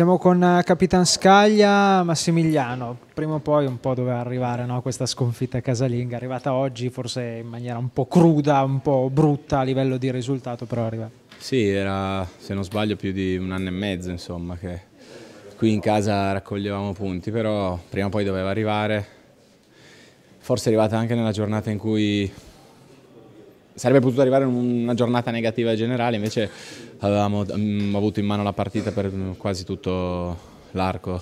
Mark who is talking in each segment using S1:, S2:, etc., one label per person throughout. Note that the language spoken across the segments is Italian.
S1: Siamo con eh, Capitan Scaglia, Massimiliano, prima o poi un po' doveva arrivare no, questa sconfitta casalinga, arrivata oggi forse in maniera un po' cruda, un po' brutta a livello di risultato, però arriva.
S2: Sì, era se non sbaglio più di un anno e mezzo insomma che qui in casa raccoglievamo punti, però prima o poi doveva arrivare, forse è arrivata anche nella giornata in cui sarebbe potuto arrivare una giornata negativa generale, invece avevamo mh, mm, avuto in mano la partita per mm, quasi tutto l'arco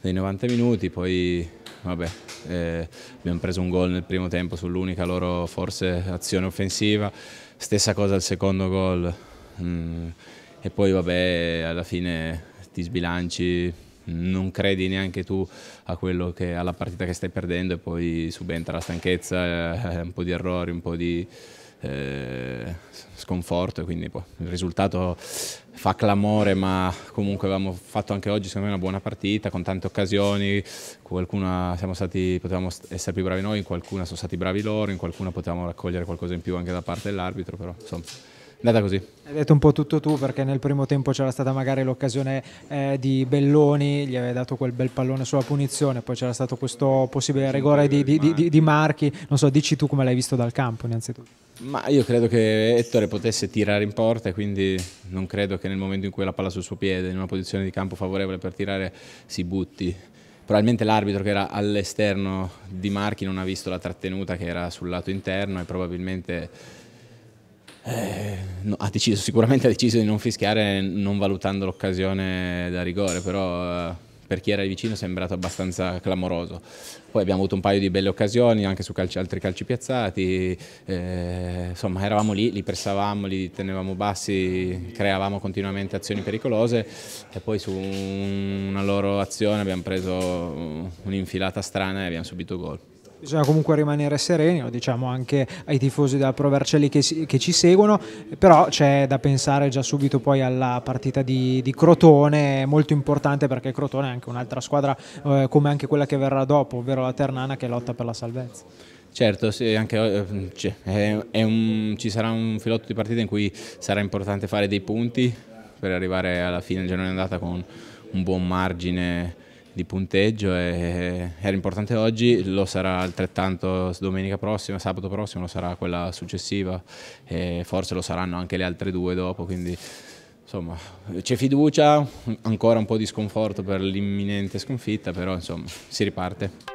S2: dei 90 minuti, poi vabbè, eh, abbiamo preso un gol nel primo tempo sull'unica loro forse azione offensiva, stessa cosa al secondo gol mm, e poi vabbè alla fine ti sbilanci, non credi neanche tu che, alla partita che stai perdendo e poi subentra la stanchezza, eh, un po' di errori, un po' di eh, sconforto e quindi boh, il risultato fa clamore, ma comunque avevamo fatto anche oggi secondo me una buona partita, con tante occasioni, qualcuna siamo stati, potevamo essere più bravi noi, in qualcuna sono stati bravi loro, in qualcuna potevamo raccogliere qualcosa in più anche da parte dell'arbitro, però insomma andata così.
S1: Hai detto un po' tutto tu perché nel primo tempo c'era stata magari l'occasione eh, di Belloni, gli aveva dato quel bel pallone sulla punizione, poi c'era stato questo possibile rigore di, di, di, di, Marchi, non so, dici tu come l'hai visto dal campo innanzitutto.
S2: Ma io credo che Ettore potesse tirare in porta e quindi non credo che nel momento in cui la palla sul suo piede, in una posizione di campo favorevole per tirare, si butti. Probabilmente l'arbitro che era all'esterno di Marchi non ha visto la trattenuta che era sul lato interno e probabilmente eh, no, ha deciso, sicuramente ha deciso di non fischiare non valutando l'occasione da rigore, però eh, per chi era vicino è sembrato abbastanza clamoroso. Poi abbiamo avuto un paio di belle occasioni anche su calci, altri calci piazzati, eh, insomma eravamo lì, li pressavamo, li tenevamo bassi, creavamo continuamente azioni pericolose e poi su una loro azione abbiamo preso un'infilata strana e abbiamo subito gol
S1: bisogna comunque rimanere sereni, lo diciamo anche ai tifosi della Pro Vercelli che, si, che ci seguono, però c'è da pensare già subito poi alla partita di, di Crotone, molto importante perché Crotone è anche un'altra squadra eh, come anche quella che verrà dopo, ovvero la Ternana che lotta per la salvezza.
S2: Certo, sì, anche, eh, cioè, un, ci sarà un filotto di partita in cui sarà importante fare dei punti per arrivare alla fine del giorno di andata con un buon margine di punteggio e eh, era importante oggi, lo sarà altrettanto domenica prossima, sabato prossimo, lo sarà quella successiva e forse lo saranno anche le altre due dopo, quindi insomma c'è fiducia, ancora un po' di sconforto per l'imminente sconfitta, però insomma si riparte.